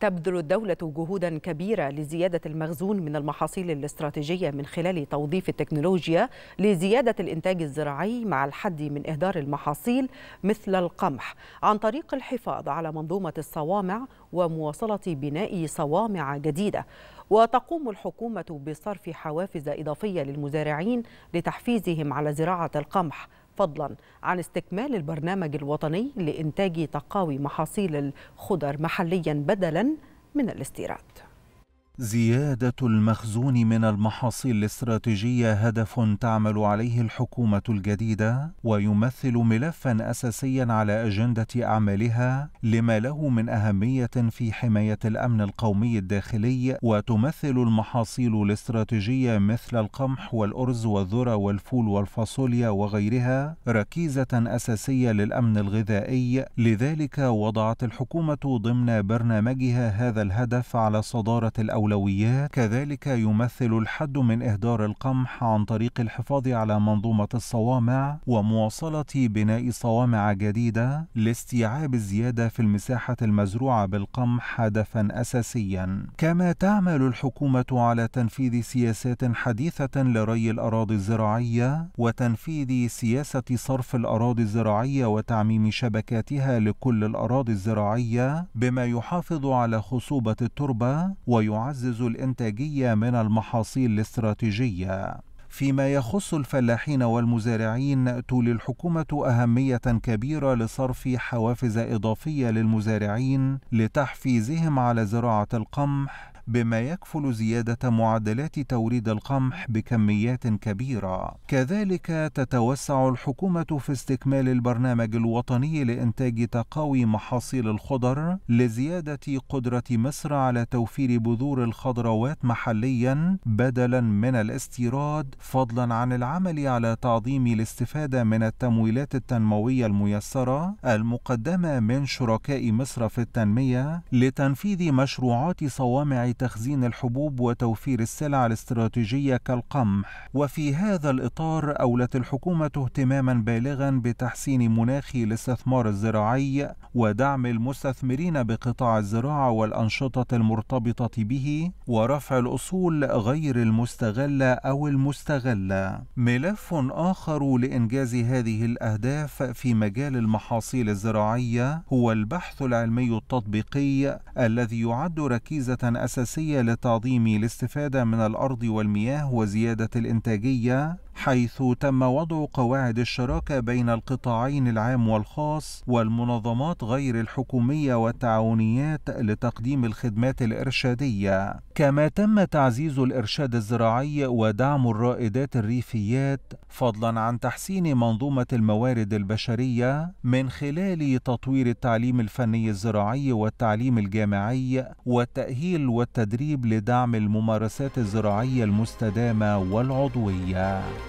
تبذل الدولة جهودا كبيرة لزيادة المخزون من المحاصيل الاستراتيجية من خلال توظيف التكنولوجيا لزيادة الإنتاج الزراعي مع الحد من إهدار المحاصيل مثل القمح عن طريق الحفاظ على منظومة الصوامع ومواصلة بناء صوامع جديدة وتقوم الحكومة بصرف حوافز إضافية للمزارعين لتحفيزهم على زراعة القمح فضلا عن استكمال البرنامج الوطني لإنتاج تقاوي محاصيل الخضر محليا بدلا من الاستيراد زيادة المخزون من المحاصيل الاستراتيجية هدف تعمل عليه الحكومة الجديدة ويمثل ملفا أساسيا على أجندة أعمالها لما له من أهمية في حماية الأمن القومي الداخلي وتمثل المحاصيل الاستراتيجية مثل القمح والأرز والذرة والفول والفاصوليا وغيرها ركيزة أساسية للأمن الغذائي لذلك وضعت الحكومة ضمن برنامجها هذا الهدف على صدارة الأولى الأولويات كذلك يمثل الحد من إهدار القمح عن طريق الحفاظ على منظومة الصوامع ومواصلة بناء صوامع جديدة لاستيعاب الزيادة في المساحة المزروعة بالقمح هدفا أساسيا كما تعمل الحكومة على تنفيذ سياسات حديثة لري الأراضي الزراعية وتنفيذ سياسة صرف الأراضي الزراعية وتعميم شبكاتها لكل الأراضي الزراعية بما يحافظ على خصوبة التربة ويعزز يعزز الانتاجيه من المحاصيل الاستراتيجيه فيما يخص الفلاحين والمزارعين تولي الحكومة أهمية كبيرة لصرف حوافز إضافية للمزارعين لتحفيزهم على زراعة القمح بما يكفل زيادة معدلات توريد القمح بكميات كبيرة. كذلك تتوسع الحكومة في استكمال البرنامج الوطني لإنتاج تقاوي محاصيل الخضر لزيادة قدرة مصر على توفير بذور الخضروات محليا بدلا من الاستيراد فضلا عن العمل على تعظيم الاستفادة من التمويلات التنموية الميسرة المقدمة من شركاء مصر في التنمية لتنفيذ مشروعات صوامع لتخزين الحبوب وتوفير السلع الاستراتيجية كالقمح وفي هذا الإطار أولت الحكومة اهتماما بالغا بتحسين مناخ الاستثمار الزراعي ودعم المستثمرين بقطاع الزراعة والأنشطة المرتبطة به ورفع الأصول غير المستغلة أو المستغلة ملف آخر لإنجاز هذه الأهداف في مجال المحاصيل الزراعية هو البحث العلمي التطبيقي الذي يعد ركيزة أساسية الأساسية لتعظيم الاستفادة من الأرض والمياه وزيادة الإنتاجية حيث تم وضع قواعد الشراكة بين القطاعين العام والخاص والمنظمات غير الحكومية والتعاونيات لتقديم الخدمات الإرشادية كما تم تعزيز الإرشاد الزراعي ودعم الرائدات الريفيات فضلا عن تحسين منظومة الموارد البشرية من خلال تطوير التعليم الفني الزراعي والتعليم الجامعي والتأهيل والتدريب لدعم الممارسات الزراعية المستدامة والعضوية